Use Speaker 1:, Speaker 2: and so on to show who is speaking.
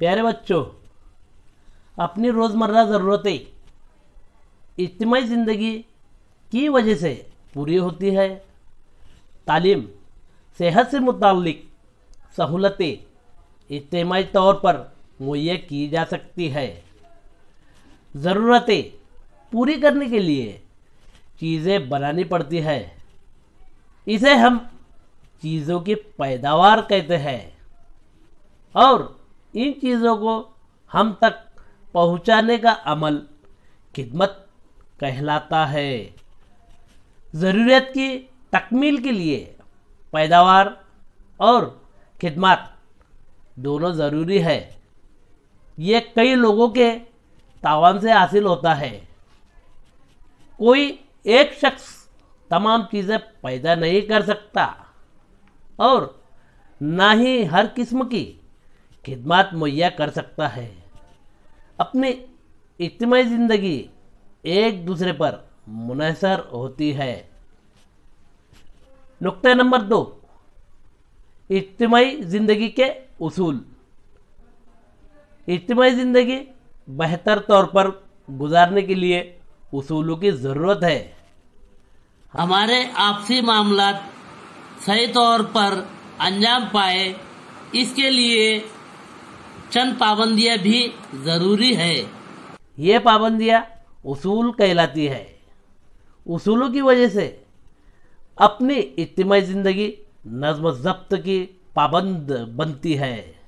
Speaker 1: प्यारे बच्चों अपनी रोज़मर्रा ज़रूरतें इज्तमी ज़िंदगी की वजह से पूरी होती है तालीम सेहत से मुतल सहूलतें इज्तमी तौर पर मुहैया की जा सकती है ज़रूरतें पूरी करने के लिए चीज़ें बनानी पड़ती है इसे हम चीज़ों की पैदावार कहते हैं और इन चीज़ों को हम तक पहुंचाने का अमल खिदमत कहलाता है ज़रूरत की तकमील के लिए पैदावार और खिदमत दोनों ज़रूरी है ये कई लोगों के तावन से हासिल होता है कोई एक शख्स तमाम चीज़ें पैदा नहीं कर सकता और ना ही हर किस्म की खिदमत मुहैया कर सकता है अपनी इज्तमी ज़िंदगी एक दूसरे पर मुनसर होती है नुक़ नंबर दो इज्तमी ज़िंदगी के असूल इज्तमी ज़िंदगी बेहतर तौर पर गुजारने के लिए असूलों की ज़रूरत है हमारे आपसी मामला सही तौर पर अंजाम पाए इसके लिए चंद पाबंदियां भी ज़रूरी है ये पाबंदियां उसूल कहलाती है उसूलों की वजह से अपनी इज्तमी ज़िंदगी नज्म जब्त की पाबंद बनती है